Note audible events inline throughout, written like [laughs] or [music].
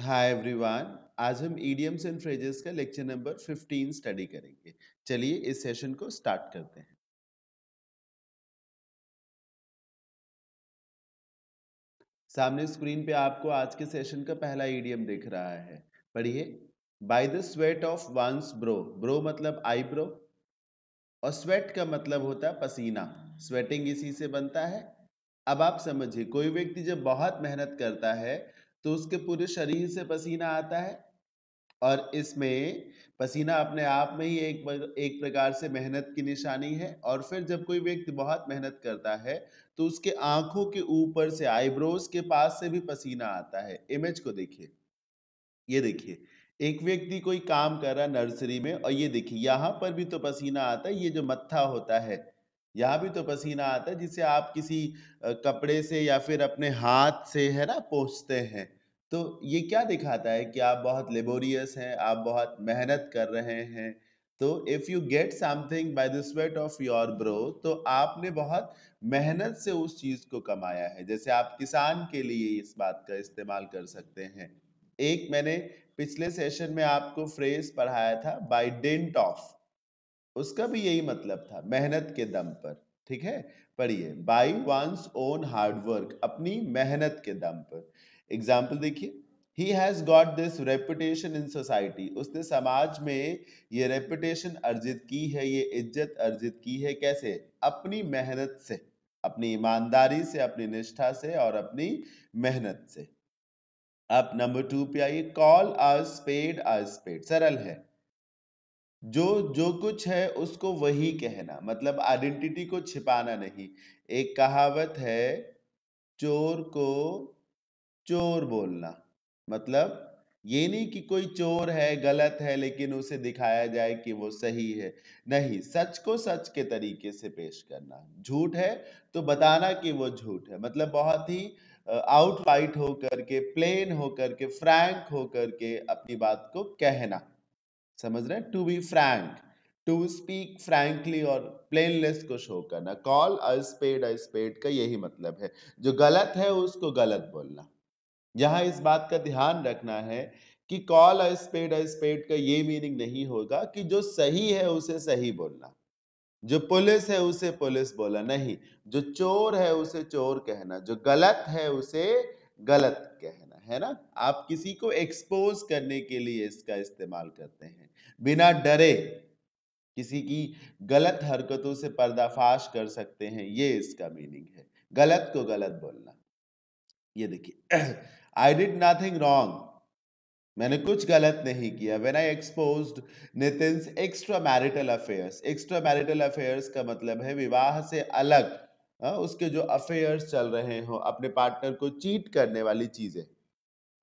हाय everyone आज हम idioms and phrases का लेक्चर नंबर 15 स्टडी करेंगे चलिए इस सेशन को स्टार्ट करते हैं सामने स्क्रीन पे आपको आज के सेशन का पहला ईडियम दिख रहा है पढ़िए by the sweat of one's brow brow मतलब आईब्रो और स्वेट का मतलब होता है पसीना स्वेटिंग इसी से बनता है अब आप समझिए कोई व्यक्ति जब बहुत मेहनत करता है तो उसके पूरे शरीर से पसीना आता है और इसमें पसीना अपने आप में ही एक एक प्रकार से मेहनत की निशानी है और फिर जब कोई व्यक्ति बहुत मेहनत करता है तो उसके आंखों के ऊपर से आईब्रोज के पास से भी पसीना आता है इमेज को देखिए ये देखिए एक व्यक्ति कोई काम कर रहा है नर्सरी में और ये देखिए यहाँ पर भी तो पसीना आता है ये जो मत्था होता है यहाँ भी तो पसीना आता है जिसे आप किसी कपड़े से या फिर अपने हाथ से है ना पोछते हैं तो ये क्या दिखाता है कि आप बहुत लेबोरियस हैं आप बहुत मेहनत कर रहे हैं तो if you get something by the sweat of your brow तो आपने बहुत मेहनत से उस चीज़ को कमाया है जैसे आप किसान के लिए इस बात का इस्तेमाल कर सकते हैं एक मैंने पिछले सेशन में आपको फ्रेज पढ़ाया था बाय डेंट ऑफ उसका भी यही मतलब था मेहनत के दम पर ठीक है पढ़िए बाय वंस ओन हार्डवर्क अपनी मेहनत के दम पर एग्जाम्पल देखिए he has got this reputation in society उसने समाज में ये रेपुटेशन अर्जित की है ये इज्जत अर्जित की है कैसे अपनी मेहनत से अपनी ईमानदारी से अपनी निष्ठा से और अपनी मेहनत से अब नंबर टू पे आइए call a spade a spade सरल है जो जो कुछ है उसको वही कहना मतलब आइडेंटिटी को छिपाना नहीं एक कहावत है चोर को चोर बोलना मतलब ये नहीं कि कोई चोर है गलत है लेकिन उसे दिखाया जाए कि वो सही है नहीं सच को सच के तरीके से पेश करना झूठ है तो बताना कि वो झूठ है मतलब बहुत ही आउटवाइट हो करके प्लेन हो करके फ्रैंक हो करके अपनी बात को कहना समझ रहे to be frank to speak frankly और प्लेनलेस को शो करना call a spade a spade का यही मतलब है जो गलत है उसको गलत बोलना यहाँ इस बात का ध्यान रखना है कि call a spade a spade का ये मीनिंग नहीं होगा कि जो सही है उसे सही बोलना जो पुलिस है उसे पुलिस बोला नहीं जो चोर है उसे चोर कहना जो गलत है उसे गलत कहना है ना आप किसी को एक्सपोज करने के लिए इसका इस्तेमाल करते हैं बिना डरे किसी की गलत हरकतों से पर्दाफाश कर सकते हैं ये इसका मीनिंग है गलत को गलत बोलना ये देखिए आई डिड नथिंग रॉन्ग मैंने कुछ गलत नहीं किया when I expose Nitin extramarital affairs extramarital affairs का मतलब है विवाह से अलग हाँ, उसके जो अफेयर्स चल रहे हो अपने पार्टनर को चीट करने वाली चीजें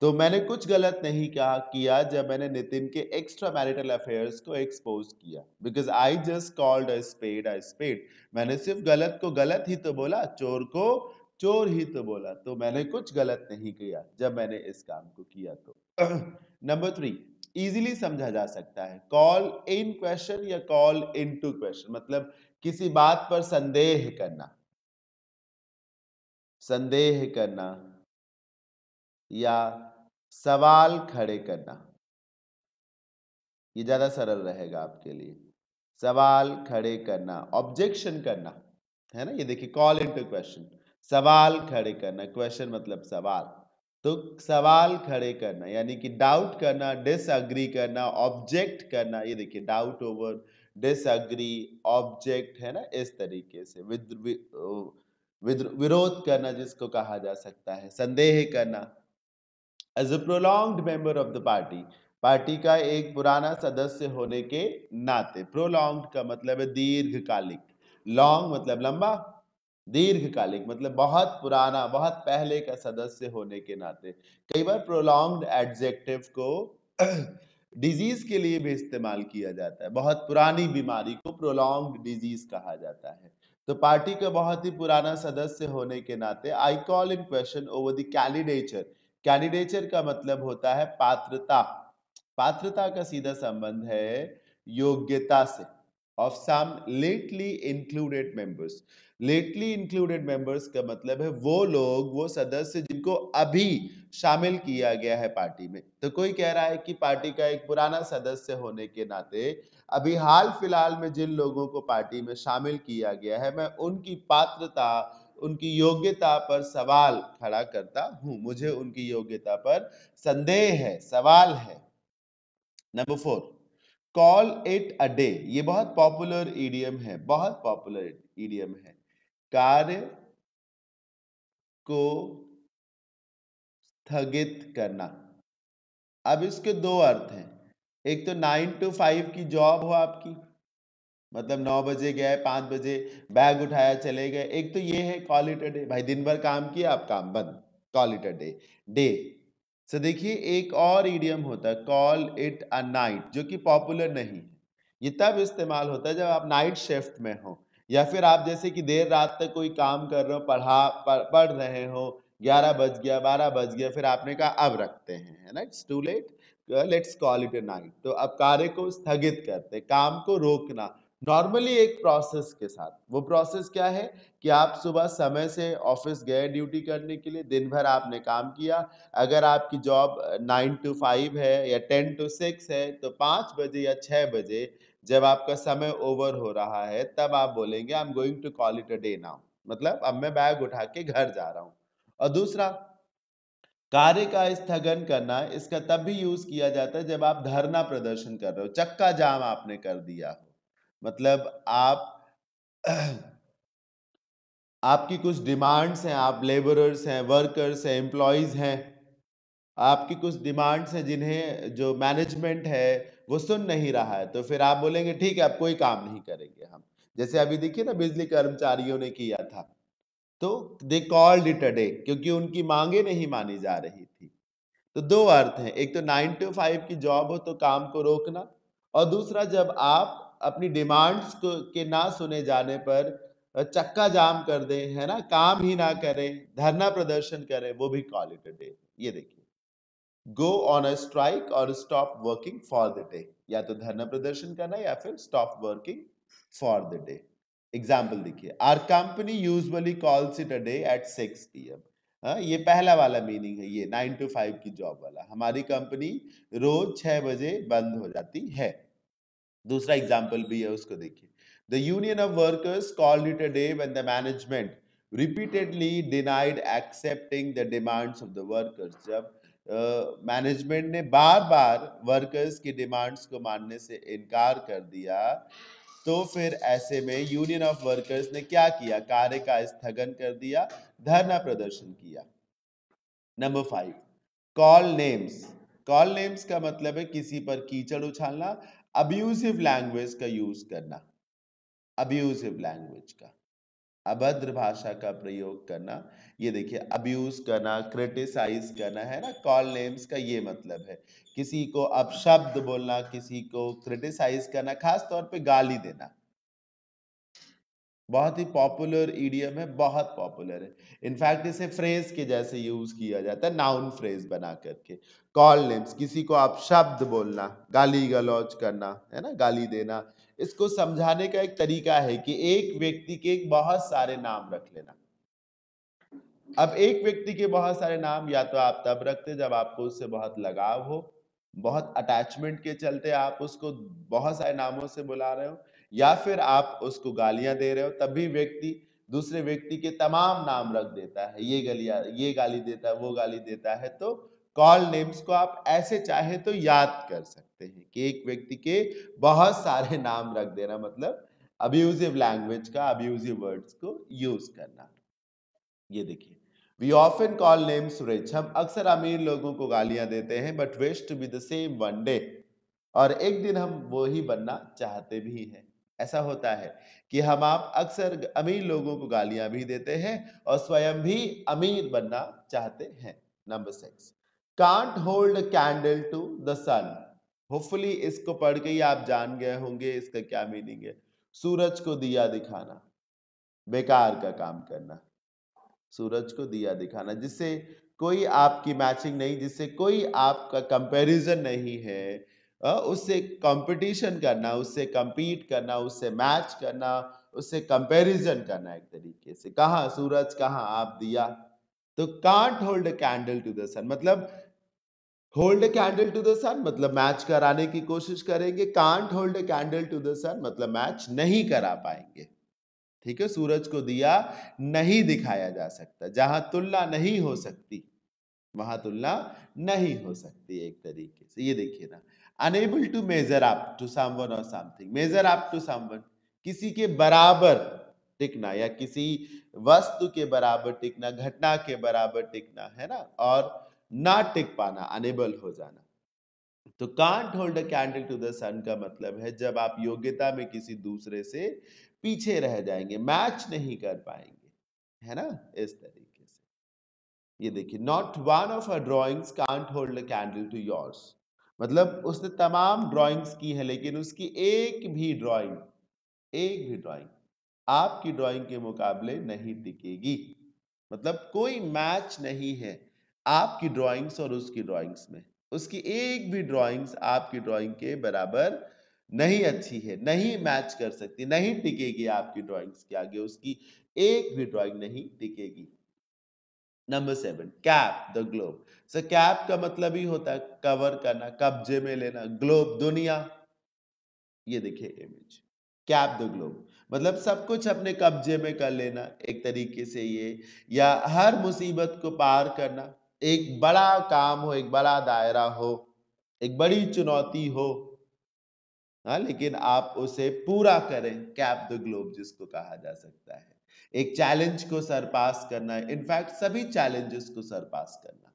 तो मैंने कुछ गलत नहीं कहा किया जब मैंने नितिन के एक्स्ट्रा मैरिटल अफेयर्स को एक्सपोज किया because I just called a spade a spade मैंने सिर्फ गलत को गलत ही तो बोला चोर को चोर ही तो बोला तो मैंने कुछ गलत नहीं किया जब मैंने इस काम को किया तो नंबर थ्री इजीली समझा जा सकता है कॉल इन क्वेश्चन या कॉल इन टू क्वेश्चन मतलब किसी बात पर संदेह करना संदेह करना या सवाल खड़े करना ये ज्यादा सरल रहेगा आपके लिए सवाल खड़े करना ऑब्जेक्शन करना है ना ये देखिए कॉल इन टू क्वेश्चन सवाल खड़े करना क्वेश्चन मतलब सवाल तो सवाल खड़े करना यानी कि डाउट करना डिसअग्री करना ऑब्जेक्ट करना ये देखिए डाउट ओवर डिसअग्री ऑब्जेक्ट है ना इस तरीके से विरोध करना जिसको कहा जा सकता है संदेह करना as a prolonged member of the party party का एक पुराना सदस्य होने के नाते प्रोलॉन्ग का मतलब है दीर्घकालिक लॉन्ग मतलब लंबा दीर्घकालिक मतलब बहुत पुराना बहुत पहले का सदस्य होने के नाते कई बार प्रोलॉन्ग एडजेक्टिव को डिजीज [clears throat] के लिए भी इस्तेमाल किया जाता है बहुत पुरानी बीमारी को प्रोलॉन्ग डिजीज कहा जाता है तो पार्टी का बहुत ही पुराना सदस्य होने के नाते I call in question over the candidature candidature का मतलब होता है पात्रता पात्रता का सीधा संबंध है योग्यता से of some lately included members lately included members का मतलब है वो लोग वो सदस्य जिनको अभी शामिल किया गया है पार्टी में तो कोई कह रहा है कि पार्टी का एक पुराना सदस्य होने के नाते अभी हाल फिलहाल में जिन लोगों को पार्टी में शामिल किया गया है मैं उनकी पात्रता उनकी योग्यता पर सवाल खड़ा करता हूं मुझे उनकी योग्यता पर संदेह है सवाल है number four call it a day ये बहुत पॉपुलर ईडीएम है बहुत पॉपुलर ईडीएम है कार्य को स्थगित करना अब इसके दो अर्थ हैं एक तो नाइन टू फाइव की जॉब हो आपकी मतलब नौ बजे गए पाँच बजे बैग उठाया चले गए एक तो ये है कॉल इट अ डे भाई दिन भर काम किया आप काम बंद call it a day day so देखिए एक और ईडियम होता है कॉल इट अ नाइट जो कि पॉपुलर नहीं ये तब इस्तेमाल होता है जब आप नाइट शिफ्ट में हो या फिर आप जैसे कि देर रात तक कोई काम कर रहे हो पढ़ा पढ़, रहे हो ग्यारह बज गया बारह बज गया फिर आपने कहा अब रखते हैं है ना it's too late let's call it a night तो अब कार्य को स्थगित करते काम को रोकना नॉर्मली एक प्रोसेस के साथ वो प्रोसेस क्या है कि आप सुबह समय से ऑफिस गए ड्यूटी करने के लिए दिन भर आपने काम किया अगर आपकी जॉब नाइन टू फाइव है या टेन टू सिक्स है तो पाँच बजे या छः बजे जब आपका समय ओवर हो रहा है तब आप बोलेंगे I am going to call it a day now मतलब अब मैं बैग उठा के घर जा रहा हूँ और दूसरा कार्य का स्थगन करना इसका तब भी यूज किया जाता है जब आप धरना प्रदर्शन कर रहे हो चक्का जाम आपने कर दिया हो मतलब आप [clears throat] आपकी कुछ डिमांड्स हैं आप लेबरर्स हैं वर्कर्स हैं एम्प्लॉयज हैं आपकी कुछ डिमांड्स हैं जिन्हें जो मैनेजमेंट है वो सुन नहीं रहा है तो फिर आप बोलेंगे ठीक है आप कोई काम नहीं करेंगे हम जैसे अभी देखिए ना बिजली कर्मचारियों ने किया था तो दे कॉल्ड इट अडे क्योंकि उनकी मांगे नहीं मानी जा रही थी तो दो अर्थ हैं एक तो नाइन टू फाइव की जॉब हो तो काम को रोकना और दूसरा जब आप अपनी डिमांड्स को के ना सुने जाने पर चक्का जाम कर दें है ना काम ही ना करें धरना प्रदर्शन करें वो भी कॉल इट अडे ये देखिए गो ऑन अ स्ट्राइक और stop working for the day या तो धरना प्रदर्शन करना या फिर stop working for the day example देखिए our company usually calls it a day at six P M ये पहला वाला मीनिंग है ये नाइन टू फाइव की जॉब वाला हमारी कंपनी रोज छह बजे बंद हो जाती है दूसरा एग्जाम्पल भी है उसको देखिए the union of workers called it a day when the management repeatedly denied accepting the demands of the workers जब मैनेजमेंट ने बार बार वर्कर्स की डिमांड्स को मानने से इनकार कर दिया तो फिर ऐसे में यूनियन ऑफ वर्कर्स ने क्या किया कार्य का स्थगन कर दिया धरना प्रदर्शन किया number five call names call names का मतलब है किसी पर कीचड़ उछालना अब्यूजिव लैंग्वेज का यूज करना अब्यूजिव लैंग्वेज का अभद्र भाषा का प्रयोग करना ये देखिए अब्यूज करना क्रिटिसाइज करना है ना कॉल नेम्स का ये मतलब है किसी को अपशब्द बोलना किसी को क्रिटिसाइज करना खास तौर पे गाली देना बहुत ही पॉपुलर ईडीएम है बहुत पॉपुलर है इनफैक्ट इसे फ्रेज के जैसे यूज किया जाता है नाउन फ्रेज बना करके कॉल नेम्स किसी को आप शब्द बोलना गाली गलौज करना है ना गाली देना इसको समझाने का एक तरीका है कि एक व्यक्ति के बहुत सारे नाम रख लेना अब एक व्यक्ति के बहुत सारे नाम या तो आप तब रखते जब आपको उससे बहुत लगाव हो बहुत अटैचमेंट के चलते आप उसको बहुत सारे नामों से बुला रहे हो या फिर आप उसको गालियां दे रहे हो तभी व्यक्ति दूसरे व्यक्ति के तमाम नाम रख देता है ये गलिया ये गाली देता है वो गाली देता है तो कॉल नेम्स को आप ऐसे चाहे तो याद कर सकते हैं कि एक व्यक्ति के बहुत सारे [laughs] नाम रख देना मतलब अब्यूजिव लैंग्वेज का अब्यूजिव वर्ड्स को यूज करना ये देखिए we often call names rich हम अक्सर अमीर लोगों को गालियां देते हैं but wish to be the same one day और एक दिन हम वो ही बनना चाहते भी हैं ऐसा होता है कि हम आप अक्सर अमीर लोगों को गालियां भी देते हैं और स्वयं भी अमीर बनना चाहते हैं number six can't hold candle to the sun hopefully इसको पढ़ के ही आप जान गए होंगे इसका क्या मीनिंग है सूरज को दिया दिखाना बेकार का काम करना सूरज को दिया दिखाना जिससे कोई आपकी मैचिंग नहीं जिससे कोई आपका कंपैरिजन नहीं है हाँ, उससे कंपटीशन करना उससे कंपीट करना उससे मैच करना उससे कंपैरिजन करना एक तरीके से कहा सूरज कहा आप दिया तो can't hold a candle to the sun मतलब hold candle to the sun मतलब मैच कराने की कोशिश करेंगे can't hold a candle to the sun मतलब मैच नहीं करा पाएंगे ठीक है सूरज को दिया नहीं दिखाया जा सकता जहां तुलना नहीं हो सकती वहां तुलना नहीं हो सकती एक तरीके से ये देखिए ना unable to measure up to someone और something measure up to someone किसी के बराबर टिकना या किसी वस्तु के बराबर टिकना घटना के बराबर टिकना है ना और ना टिक पाना अनेबल हो जाना तो can't hold a candle to the sun का मतलब है जब आप योग्यता में किसी दूसरे से पीछे रह जाएंगे मैच नहीं कर पाएंगे है ना इस तरीके से ये देखिए not one of a drawings can't hold a candle to yours मतलब उसने तमाम ड्राइंग्स की है लेकिन उसकी एक भी ड्राइंग एक भी ड्राइंग आपकी ड्राइंग के मुकाबले नहीं टिकेगी मतलब कोई मैच नहीं है आपकी ड्राइंग्स और उसकी ड्राइंग्स में उसकी एक भी ड्राइंग्स आपकी ड्राइंग के बराबर नहीं अच्छी है नहीं मैच कर सकती नहीं टिकेगी आपकी ड्राइंग्स के आगे उसकी एक भी ड्राइंग नहीं टिकेगी number seven cap the globe so cap का मतलब ही होता है कवर करना कब्जे में लेना ग्लोब दुनिया ये देखिए इमेज कैप द ग्लोब मतलब सब कुछ अपने कब्जे में कर लेना एक तरीके से ये या हर मुसीबत को पार करना एक बड़ा काम हो एक बड़ा दायरा हो एक बड़ी चुनौती हो हाँ लेकिन आप उसे पूरा करें कैप द ग्लोब जिसको कहा जा सकता है एक चैलेंज को सरपास करना इनफैक्ट सभी चैलेंजेस को सरपास करना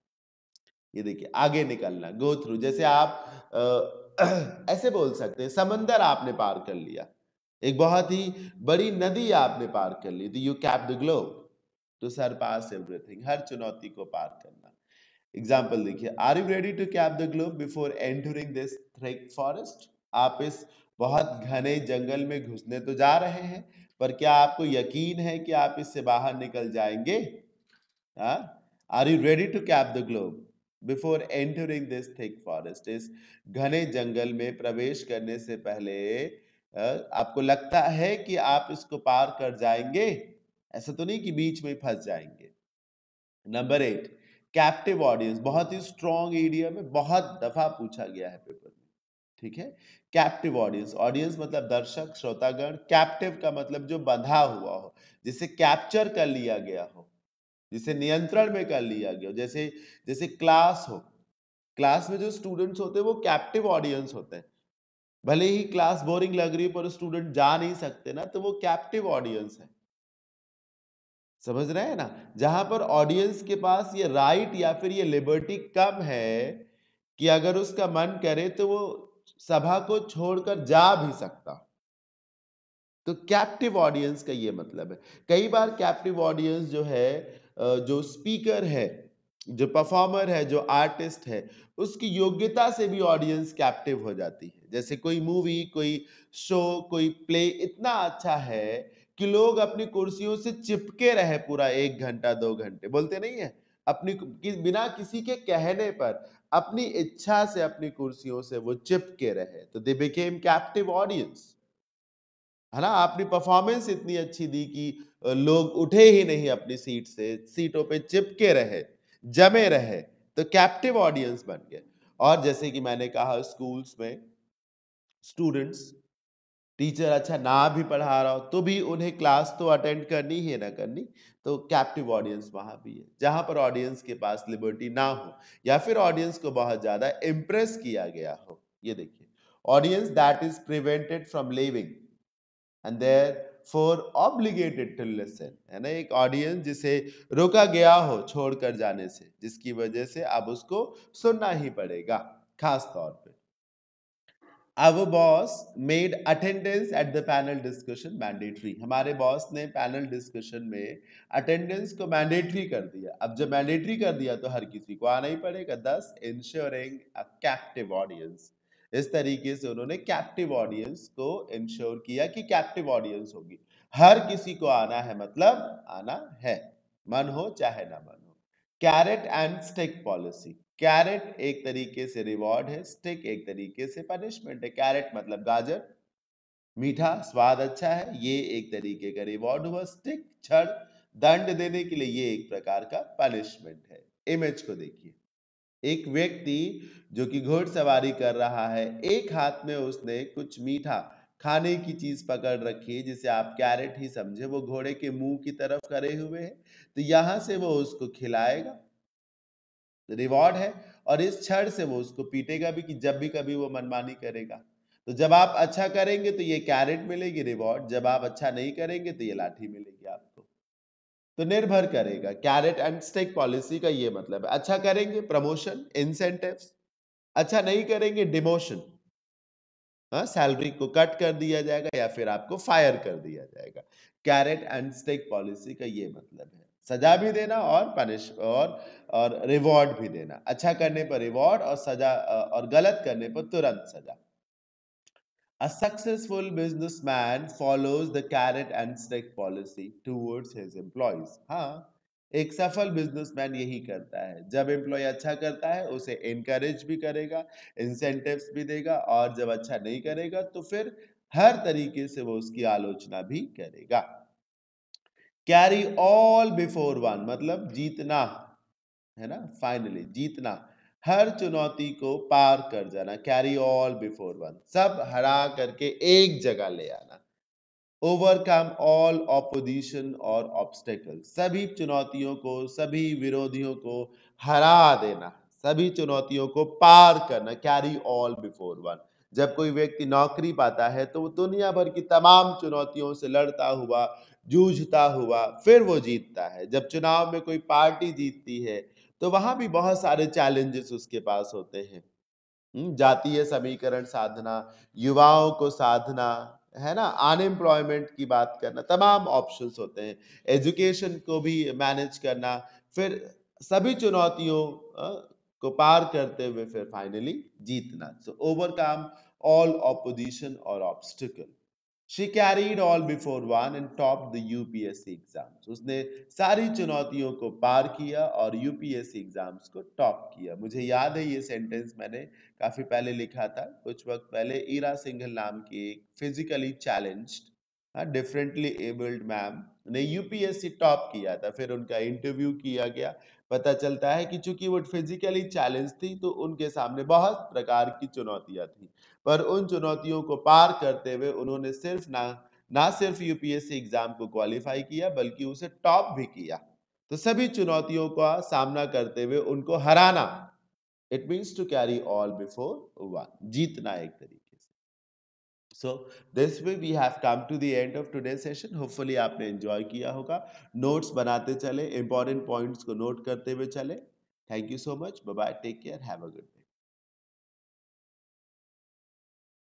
ये देखिए आगे निकलना गो थ्रू जैसे आप आ, [clears throat] ऐसे बोल सकते हैं समंदर आपने पार कर लिया एक बहुत ही बड़ी नदी आपने पार कर ली तो you cap the globe to surpass everything हर चुनौती को पार करना एग्जाम्पल देखिए are you ready to cap the globe before entering this thick forest आप इस बहुत घने जंगल में घुसने तो जा रहे हैं पर क्या आपको यकीन है कि आप इससे बाहर निकल जाएंगे are you ready to cap the globe before entering this thick forest इस घने जंगल में प्रवेश करने से पहले आपको लगता है कि आप इसको पार कर जाएंगे ऐसा तो नहीं कि बीच में फंस जाएंगे नंबर एट कैप्टिव ऑडियंस बहुत ही स्ट्रॉन्ग एरिया में बहुत दफा पूछा गया है पेपर में ठीक है कैप्टिव ऑडियंस ऑडियंस मतलब दर्शक श्रोतागण कैप्टिव का मतलब जो बंधा हुआ हो जिसे कैप्चर कर लिया गया हो जिसे नियंत्रण में कर लिया गया हो जैसे जैसे क्लास हो क्लास में जो स्टूडेंट्स होते हैं वो कैप्टिव ऑडियंस होते हैं भले ही क्लास बोरिंग लग रही है पर स्टूडेंट जा नहीं सकते ना तो वो कैप्टिव ऑडियंस है समझ रहे हैं ना जहां पर ऑडियंस के पास ये राइट या फिर ये लिबर्टी कम है कि अगर उसका मन करे तो वो सभा को छोड़कर जा भी सकता तो कैप्टिव ऑडियंस का ये मतलब है कई बार कैप्टिव ऑडियंस जो है जो स्पीकर है जो परफॉर्मर है जो आर्टिस्ट है उसकी योग्यता से भी ऑडियंस कैप्टिव हो जाती है जैसे कोई मूवी कोई शो कोई प्ले इतना अच्छा है कि लोग अपनी कुर्सियों से चिपके रहे पूरा एक घंटा दो घंटे बोलते नहीं है अपनी कि, बिना किसी के कहने पर अपनी इच्छा से अपनी कुर्सियों से वो चिपके रहे तो दे बिकेम कैप्टिव ऑडियंस है ना आपने परफॉर्मेंस इतनी अच्छी दी कि लोग उठे ही नहीं अपनी सीट से सीटों पे चिपके रहे जमे रहे तो कैप्टिव ऑडियंस बन गए और जैसे कि मैंने कहा स्कूल्स में स्टूडेंट्स टीचर अच्छा ना भी पढ़ा रहा हो तो भी उन्हें क्लास तो अटेंड करनी ही है ना करनी तो कैप्टिव ऑडियंस वहाँ भी है जहाँ पर ऑडियंस के पास लिबर्टी ना हो या फिर ऑडियंस को बहुत ज़्यादा इम्प्रेस किया गया हो ये देखिए audience that is prevented from leaving and therefore obligated to listen है ना एक ऑडियंस जिसे रोका गया हो छोड़कर जाने से जिसकी वजह से अब उसको सुनना ही पड़ेगा खास तौर पर our boss made attendance at the panel discussion mandatory हमारे बॉस ने पैनल डिस्कशन में अटेंडेंस को मैंडेटरी कर दिया अब जब मैंडेटरी कर दिया तो हर किसी को आना ही पड़ेगा दस इंश्योरिंग अ कैप्टिव ऑडियंस इस तरीके से उन्होंने कैप्टिव ऑडियंस को इंश्योर किया कि कैप्टिव ऑडियंस होगी हर किसी को आना है मतलब आना है मन हो चाहे ना मन हो carrot and stick policy carrot एक तरीके से रिवॉर्ड है स्टिक एक तरीके से पनिशमेंट है कैरेट मतलब गाजर मीठा स्वाद अच्छा है ये एक तरीके का रिवॉर्ड हुआ स्टिक छड़ दंड देने के लिए ये एक प्रकार का पनिशमेंट है इमेज को देखिए एक व्यक्ति जो कि घोड़सवारी कर रहा है एक हाथ में उसने कुछ मीठा खाने की चीज पकड़ रखी है जिसे आप कैरेट ही समझे वो घोड़े के मुंह की तरफ करे हुए है तो यहां से वो उसको खिलाएगा रिवॉर्ड है और इस क्षण से वो उसको पीटेगा भी कि जब भी कभी वो मनमानी करेगा तो जब आप अच्छा करेंगे तो ये कैरेट मिलेगी रिवॉर्ड जब आप अच्छा नहीं करेंगे तो ये लाठी मिलेगी आपको तो निर्भर करेगा कैरेट एंड स्टेक पॉलिसी का ये मतलब है अच्छा करेंगे प्रमोशन इंसेंटिव अच्छा नहीं करेंगे डिमोशन सैलरी हाँ, को कट कर दिया जाएगा या फिर आपको फायर कर दिया जाएगा कैरेट एंड स्टेक पॉलिसी का ये मतलब है सजा भी देना और पनिश और और रिवॉर्ड भी देना अच्छा करने पर रिवॉर्ड और सजा और गलत करने पर तुरंत सजा A successful businessman follows the carrot and stick policy towards his employees हाँ एक सफल बिजनेसमैन यही करता है जब एम्प्लॉय अच्छा करता है उसे इनकरेज भी करेगा इंसेंटिव्स भी देगा और जब अच्छा नहीं करेगा तो फिर हर तरीके से वो उसकी आलोचना भी करेगा कैरी ऑल बिफोर वन मतलब जीतना है ना फाइनली जीतना हर चुनौती को पार कर जाना कैरी ऑल बिफोर वन सब हरा करके एक जगह ले आना ओवरकम ऑल ऑपोजिशन और ऑब्स्टेकल सभी चुनौतियों को सभी विरोधियों को हरा देना सभी चुनौतियों को पार करना कैरी ऑल बिफोर वन जब कोई व्यक्ति नौकरी पाता है तो वो दुनिया भर की तमाम चुनौतियों से लड़ता हुआ जूझता हुआ फिर वो जीतता है जब चुनाव में कोई पार्टी जीतती है तो वहां भी बहुत सारे चैलेंजेस उसके पास होते हैं हम्म, जातीय समीकरण साधना युवाओं को साधना है ना अनएम्प्लॉयमेंट की बात करना तमाम ऑप्शंस होते हैं एजुकेशन को भी मैनेज करना फिर सभी चुनौतियों को पार करते हुए फिर फाइनली जीतना सो ओवरकम ऑल ऑपोजिशन और obstacle she carried all before one and top the UPSC exams उसने सारी चुनौतियों को पार किया और यूपीएससी एग्जाम्स को टॉप किया मुझे याद है ये सेंटेंस मैंने काफ़ी पहले लिखा था कुछ वक्त पहले ईरा सिंघल नाम की एक physically challenged differently abled ma'am ने यूपीएससी टॉप किया था फिर उनका इंटरव्यू किया गया पता चलता है कि चूंकि वो फिजिकली चैलेंज थी तो उनके सामने बहुत प्रकार की चुनौतियां थी पर उन चुनौतियों को पार करते हुए उन्होंने सिर्फ ना ना सिर्फ यूपीएससी एग्जाम को क्वालिफाई किया बल्कि उसे टॉप भी किया तो सभी चुनौतियों का सामना करते हुए उनको हराना it means to carry all before one जीतना एक तरीके so this way we have come to the end of today session hopefully आपने एंजॉय किया होगा नोट्स बनाते चले इंपॉर्टेंट पॉइंट्स को नोट करते हुए चले thank you so much bye take care have a good